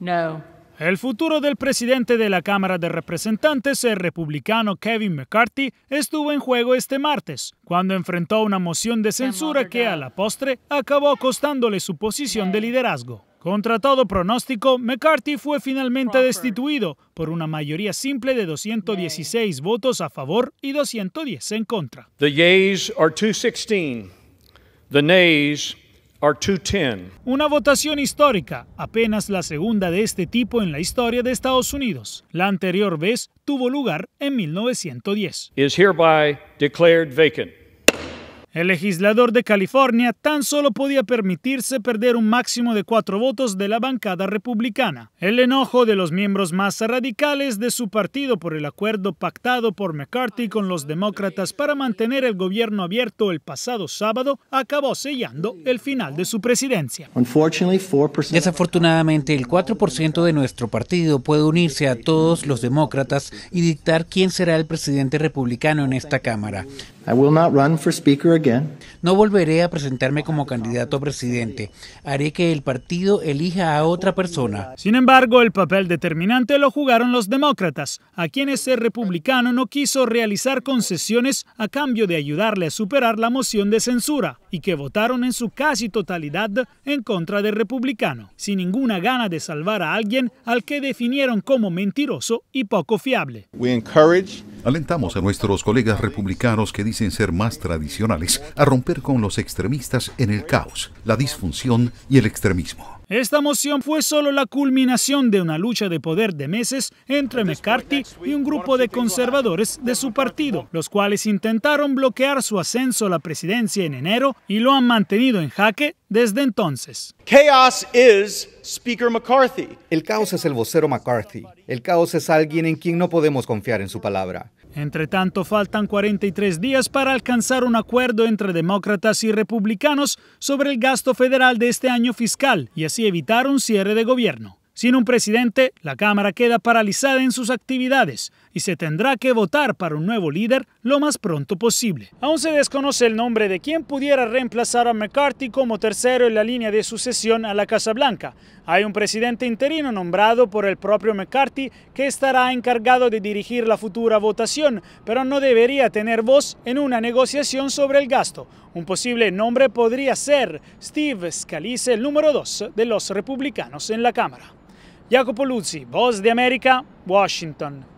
No. El futuro del presidente de la Cámara de Representantes, el republicano Kevin McCarthy, estuvo en juego este martes, cuando enfrentó una moción de censura que a la postre acabó costándole su posición de liderazgo. Contra todo pronóstico, McCarthy fue finalmente destituido por una mayoría simple de 216 votos a favor y 210 en contra. The yeas are 216, the nays una votación histórica, apenas la segunda de este tipo en la historia de Estados Unidos. La anterior vez tuvo lugar en 1910. Is hereby declared vacant. El legislador de California tan solo podía permitirse perder un máximo de cuatro votos de la bancada republicana. El enojo de los miembros más radicales de su partido por el acuerdo pactado por McCarthy con los demócratas para mantener el gobierno abierto el pasado sábado acabó sellando el final de su presidencia. Desafortunadamente, el 4% de nuestro partido puede unirse a todos los demócratas y dictar quién será el presidente republicano en esta Cámara. I run speaker ¿eh? No volveré a presentarme como candidato a presidente. Haré que el partido elija a otra persona. Sin embargo, el papel determinante lo jugaron los demócratas, a quienes el republicano no quiso realizar concesiones a cambio de ayudarle a superar la moción de censura y que votaron en su casi totalidad en contra del republicano, sin ninguna gana de salvar a alguien al que definieron como mentiroso y poco fiable. Alentamos a nuestros colegas republicanos que dicen ser más tradicionales a romper con los extremistas en el caos, la disfunción y el extremismo. Esta moción fue solo la culminación de una lucha de poder de meses entre McCarthy y un grupo de conservadores de su partido, los cuales intentaron bloquear su ascenso a la presidencia en enero y lo han mantenido en jaque desde entonces. El caos es el vocero McCarthy. El caos es alguien en quien no podemos confiar en su palabra. Entre tanto, faltan 43 días para alcanzar un acuerdo entre demócratas y republicanos sobre el gasto federal de este año fiscal y y evitar un cierre de gobierno. Sin un presidente, la Cámara queda paralizada en sus actividades y se tendrá que votar para un nuevo líder lo más pronto posible. Aún se desconoce el nombre de quien pudiera reemplazar a McCarthy como tercero en la línea de sucesión a la Casa Blanca. Hay un presidente interino nombrado por el propio McCarthy que estará encargado de dirigir la futura votación, pero no debería tener voz en una negociación sobre el gasto. Un posible nombre podría ser Steve Scalise, el número dos de los republicanos en la Cámara. Jacopo Luzzi, Voz di America, Washington.